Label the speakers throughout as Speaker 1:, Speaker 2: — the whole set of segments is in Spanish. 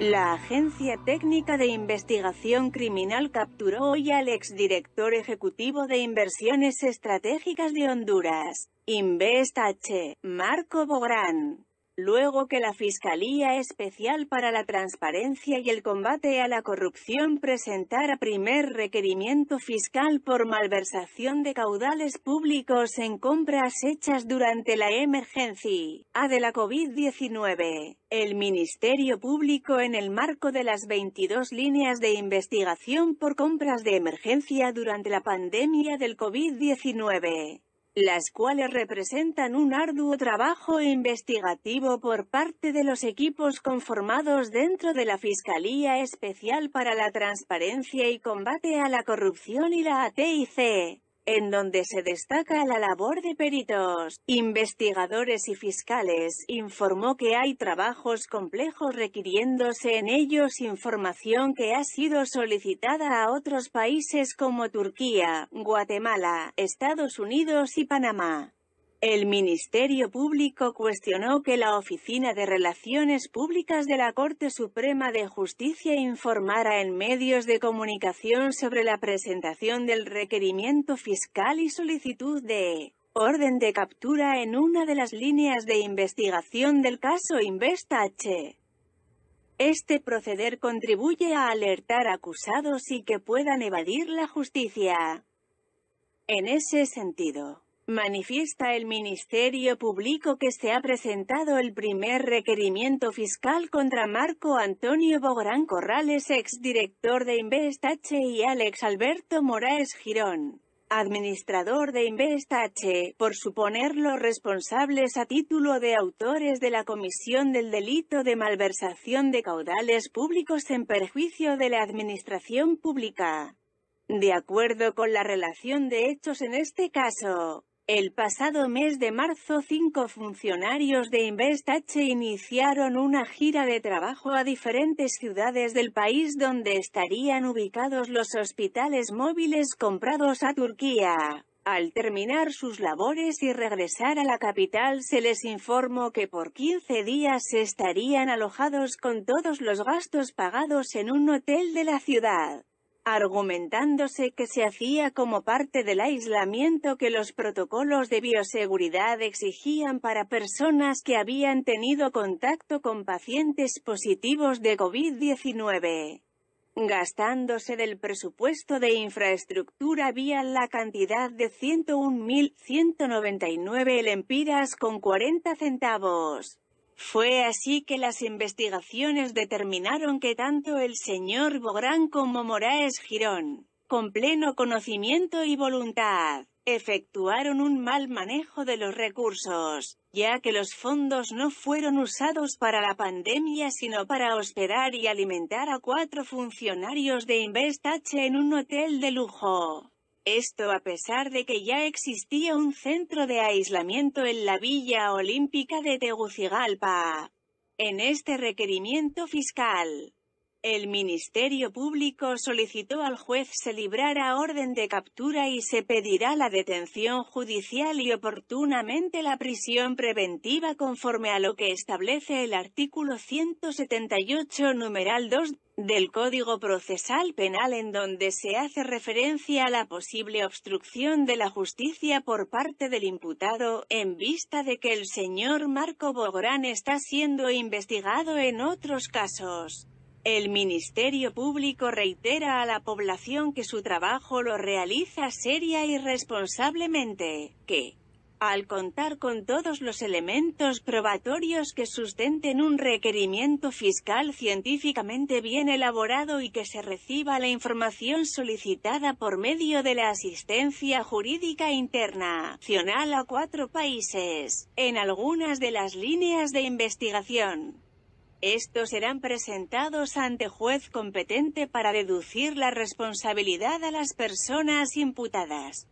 Speaker 1: La Agencia Técnica de Investigación Criminal capturó hoy al exdirector ejecutivo de Inversiones Estratégicas de Honduras, InvestH, Marco Bográn luego que la Fiscalía Especial para la Transparencia y el Combate a la Corrupción presentara primer requerimiento fiscal por malversación de caudales públicos en compras hechas durante la emergencia A de la COVID-19. El Ministerio Público en el marco de las 22 líneas de investigación por compras de emergencia durante la pandemia del COVID-19 las cuales representan un arduo trabajo investigativo por parte de los equipos conformados dentro de la Fiscalía Especial para la Transparencia y Combate a la Corrupción y la ATIC en donde se destaca la labor de peritos, investigadores y fiscales, informó que hay trabajos complejos requiriéndose en ellos información que ha sido solicitada a otros países como Turquía, Guatemala, Estados Unidos y Panamá. El Ministerio Público cuestionó que la Oficina de Relaciones Públicas de la Corte Suprema de Justicia informara en medios de comunicación sobre la presentación del requerimiento fiscal y solicitud de orden de captura en una de las líneas de investigación del caso H. Este proceder contribuye a alertar acusados y que puedan evadir la justicia. En ese sentido, Manifiesta el Ministerio Público que se ha presentado el primer requerimiento fiscal contra Marco Antonio Bográn Corrales, exdirector de InvestH, y Alex Alberto Moraes Girón, administrador de InvestH, por los responsables a título de autores de la comisión del delito de malversación de caudales públicos en perjuicio de la administración pública. De acuerdo con la relación de hechos en este caso, el pasado mes de marzo cinco funcionarios de InvestH iniciaron una gira de trabajo a diferentes ciudades del país donde estarían ubicados los hospitales móviles comprados a Turquía. Al terminar sus labores y regresar a la capital se les informó que por 15 días estarían alojados con todos los gastos pagados en un hotel de la ciudad argumentándose que se hacía como parte del aislamiento que los protocolos de bioseguridad exigían para personas que habían tenido contacto con pacientes positivos de COVID-19 gastándose del presupuesto de infraestructura vía la cantidad de 101.199 lempiras con 40 centavos. Fue así que las investigaciones determinaron que tanto el señor Bográn como Moraes Girón, con pleno conocimiento y voluntad, efectuaron un mal manejo de los recursos, ya que los fondos no fueron usados para la pandemia sino para hospedar y alimentar a cuatro funcionarios de H en un hotel de lujo. Esto a pesar de que ya existía un centro de aislamiento en la Villa Olímpica de Tegucigalpa. En este requerimiento fiscal, el Ministerio Público solicitó al juez se librara orden de captura y se pedirá la detención judicial y oportunamente la prisión preventiva conforme a lo que establece el artículo 178 numeral 2 del Código Procesal Penal en donde se hace referencia a la posible obstrucción de la justicia por parte del imputado, en vista de que el señor Marco Bogorán está siendo investigado en otros casos. El Ministerio Público reitera a la población que su trabajo lo realiza seria y responsablemente, que, al contar con todos los elementos probatorios que sustenten un requerimiento fiscal científicamente bien elaborado y que se reciba la información solicitada por medio de la asistencia jurídica internacional a cuatro países, en algunas de las líneas de investigación. Estos serán presentados ante juez competente para deducir la responsabilidad a las personas imputadas.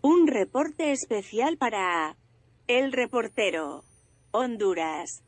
Speaker 1: Un reporte especial para El Reportero. Honduras.